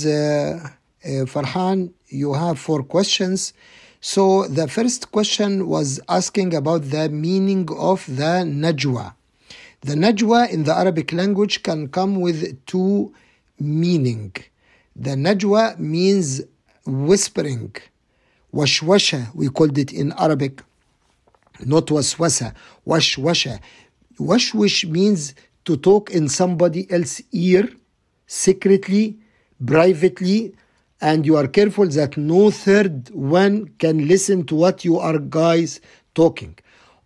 Uh, uh, Farhan, you have four questions. So the first question was asking about the meaning of the Najwa. The Najwa in the Arabic language can come with two meaning. The Najwa means whispering. Washwasha, we called it in Arabic. Not waswasa, washwasha. Washwish means to talk in somebody else's ear secretly privately and you are careful that no third one can listen to what you are guys talking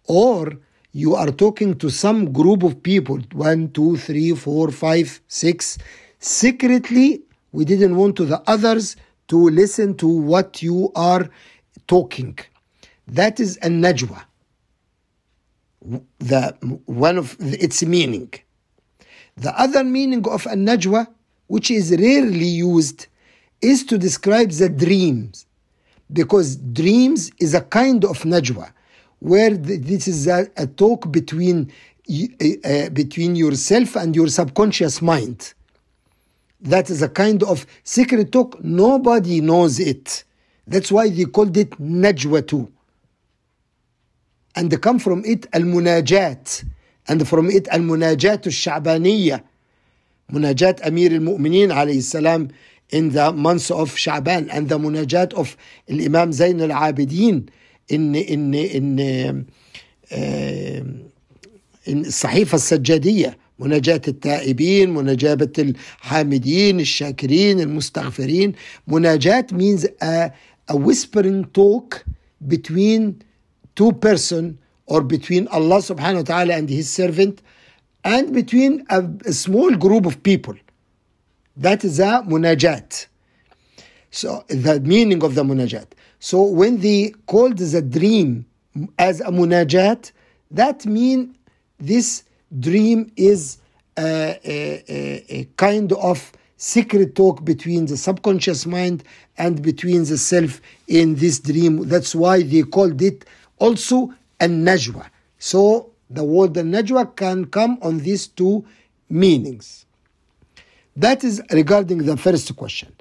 or you are talking to some group of people one two three four five six secretly we didn't want to the others to listen to what you are talking that is a najwa the one of its meaning the other meaning of a najwa which is rarely used, is to describe the dreams. Because dreams is a kind of najwa, where this is a, a talk between, uh, between yourself and your subconscious mind. That is a kind of secret talk. Nobody knows it. That's why they called it najwa too. And they come from it al-munajat. And from it al-munajat al-sha'baniyah مناجاة أمير المؤمنين عليه السلام in the month of شعبان and the مناجاة of الإمام زين العابدين إن إن إن, إن الصحيفة السجادية مناجاة التائبين مناجاة الحامدين الشاكرين المستغفرين مناجاة means a, a whispering talk between two person or between Allah subhanahu wa ta'ala and his servant and between a, a small group of people. That is a munajat. So the meaning of the munajat. So when they called the dream as a munajat, that means this dream is a, a, a, kind of secret talk between the subconscious mind and between the self in this dream. That's why they called it also a najwa. So the word najwa can come on these two meanings. That is regarding the first question.